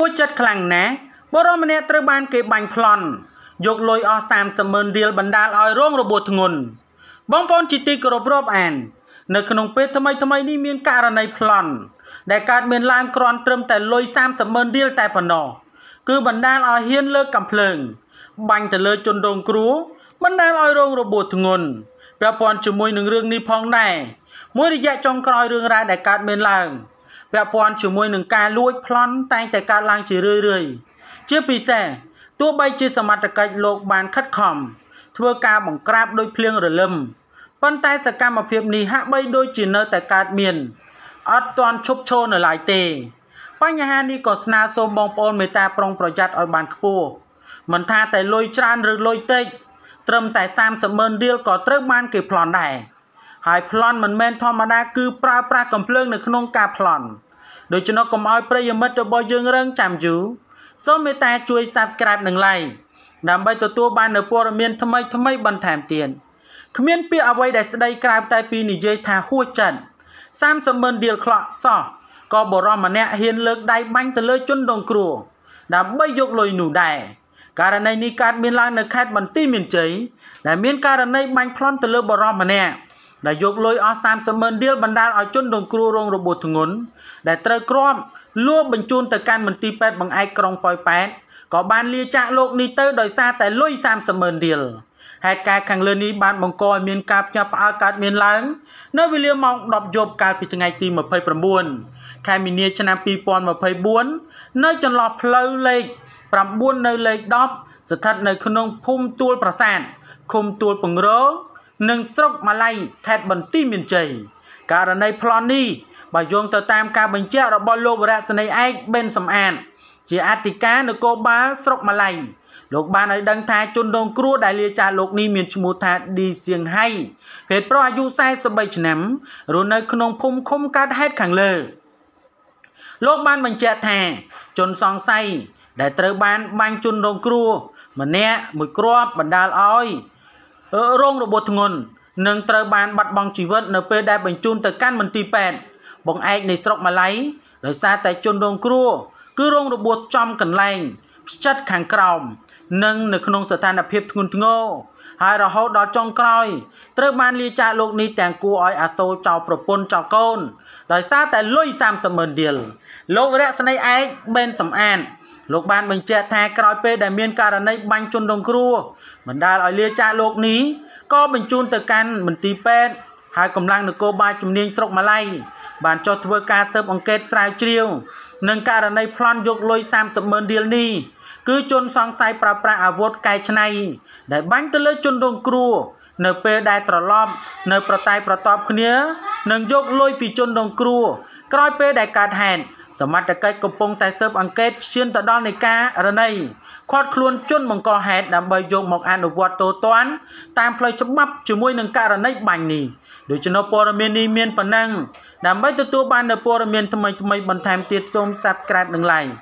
ពួចចិត្តខ្លាំងណាស់បរមម្នាក់ត្រូវបានគេបាញ់ប្លន់ យកលុយអស់30ម៉ឺនរៀលបណ្ដាលឲ្យរងរបួសធ្ងន់បងប្អូនជាទីគោរពរាប់អាននៅក្នុងពេលថ្មីថ្មីនេះមានករណីប្លន់ដែលកើតមានឡើងគ្រាន់ត្រឹមតែលុយ30ម៉ឺនរៀលតែប៉ុណ្ណោះគឺបណ្ដាលឲ្យហ៊ានលើកកំភ្លើង បាញ់ទៅលើជនរងគ្រោះបណ្ដាលឲ្យរងរបួសធ្ងន់ពាក់ព័ន្ធជាមួយនឹងរឿងនេះផងដែរមួយរយៈចុងក្រោយរឿងរ៉ាវដែលកើតមានឡើងពាក់ព័ន្ធជាមួយនឹងការលួចប្លន់តែងតែកើតឡើងជារឿយៗជាពិសេសទោះបីជា សមត្ថកិច្ចលោកបានខិតខំ ធ្វើការបង្ក្រាបដោយភ្លៀងរលឹមប៉ុន្តែសកម្មភាពនេះហាក់បីដូចជានៅតែកើតមានអត់ទាន់ឈប់ឈរនៅឡើយទេ បញ្ហានេះក៏ស្នើសូមបងប្អូនមេត្តាប្រុងប្រយ័ត្នឲ្យបានខ្ពស់មិនថាតែលុយច្រើនឬលុយតិចត្រឹមតែ30ម៉ឺនរៀលក៏ត្រូវបានគេប្លន់ដែរហើយប្លន់មិនមែនធម្មតាគឺប្រើប្រាស់កំភ្លើងនៅក្នុងការប្លន់ដូច្នោះកុំឲ្យប្រិយមិត្តរបស់យើងរងចាំយូរសូមមេត្តាជួយ Subscribe និង Like ដើម្បីទទួលបាននូវព័ត៌មានថ្មីថ្មីបន្ថែមទៀតគ្មានពាក្យអ្វីដែលស្ដីក្រៅតែពីនិយាយថាហួចចិត្ត30ម៉ឺនរៀលខ្លក់សោះក៏បរមម្នាក់ហ៊ានលើកដៃបាញ់ទៅលើជនដងគ្រោះដើម្បីយកលុយនោះដែរករណីនេះកើតមានឡើងនៅខេត្តបន្ទាយមានជ័យដែលមានករណីបាញ់ប្លន់ទៅលើបរមម្នាក់ដែលយកលុយអស់30ម៉ឺនរៀលបណ្ដាលឲ្យជនរងគ្រោះរងរបួសធ្ងន់ដែលត្រូវក្រាបលួបញ្ជូនទៅកាន់មន្ទីរពេទ្យបង្អែកក្រុងប៉ោយប៉ែតក៏បានលាចាក់លោកនេះទៅដោយសារតែលុយ30ម៉ឺនរៀលហេតុការណ៍ខាងលើនេះបានបង្កឲ្យមានការផ្ញើផ្អើលកើតមានឡើងនៅវេលាម៉ោង10យប់កាលពីថ្ងៃទី29ខែមីនាឆ្នាំ2024នៅចន្លោះផ្លូវលេខ9នៅលេខ10ស្ថិតនៅក្នុងភូមិទួលប្រាសាទឃុំទួលពងរងនិងស្រុកម៉ាឡៃខេត្តបន្ទាយមានជ័យករណីប្លន់នេះបើយោងទៅតាមការបញ្ជាក់របស់លោកវរៈសេនីឯកបេនសំអាតជាអធិការនគរបាល ស្រុកម៉ាឡៃលោកបានឲ្យដឹងថាជនរងគ្រោះដែលលាចាស់លោកនេះមានឈ្មោះថាឌីសៀងហៃភេទប្រុសអាយុ43ឆ្នាំរស់នៅក្នុងភូមិឃុំកើតហេតុខាងលើលោកបានបញ្ជាក់ថាជនសង្ស័យដែលត្រូវបានបាញ់ជនរងគ្រោះម្នាក់មួយគ្រាប់បណ្ដាលឲ្យរងរបួសធ្ងន់និងត្រូវបានបាត់បង់ជីវិតនៅពេលដែលបញ្ជូនទៅកាន់មន្ទីរពេទ្យបងឯកនៃស្រុកម៉ាឡៃដោយសារតែជនរងគ្រោះគឺរងរបួសចំកន្លែងផ្ចិតខាងក្រោមនិងនៅក្នុងស្ថានភាពធ្ងន់ធ្ងរហើយរហូតដល់ចុងក្រោយត្រូវបានលាចាកលោកនេះទាំងគួរឲ្យអាសូរចោលប្រពន្ធចោលកូនដោយសារតែលុយ30ម៉ឺនរៀលលោករស្មីឯកបេនសំអាតលោកបានបញ្ជាក់ថាក្រោយពេលដែលមានករណីបាញ់ជនរងគ្រោះបណ្ដាលឲ្យលាចាកលោកនេះក៏បញ្ជូនទៅកាន់មន្ទីរពេទ្យហើយកម្លាំងនគរបាលជំនាញស្រុកម៉ាឡៃបានចុះធ្វើការស៊ើបអង្កេតស្រាវជ្រាវនឹងករណីប្លន់យកលុយ30ម៉ឺនរៀលនេះគឺជនសង្ស័យប្រើប្រាស់អាវុធកែច្នៃ ដែលបាញ់ទៅលើជនរងគ្រោះនៅពេលដែលត្រឡប់នៅប្រតែប្រតបគ្នានឹងយកលុយពីជនរងគ្រោះក្រោយពេលដែលកើតហេតុសមត្ថកិច្ចកំពុងតែស៊ើបអង្កេតឈានទៅដល់នៃការរណីខាត់ខ្លួនជនបង្កហេតុដើម្បីយកមកអនុវត្តទូទាត់តាមផ្លូវច្បាប់ជាមួយនឹងករណីបាញ់នេះដូច្នោះព័ត៌មាននេះមានប៉ុណ្ណឹងដើម្បីទទួលបាននូវព័ត៌មានថ្មីៗបន្ថែមទៀតសូម Subscribe និង Like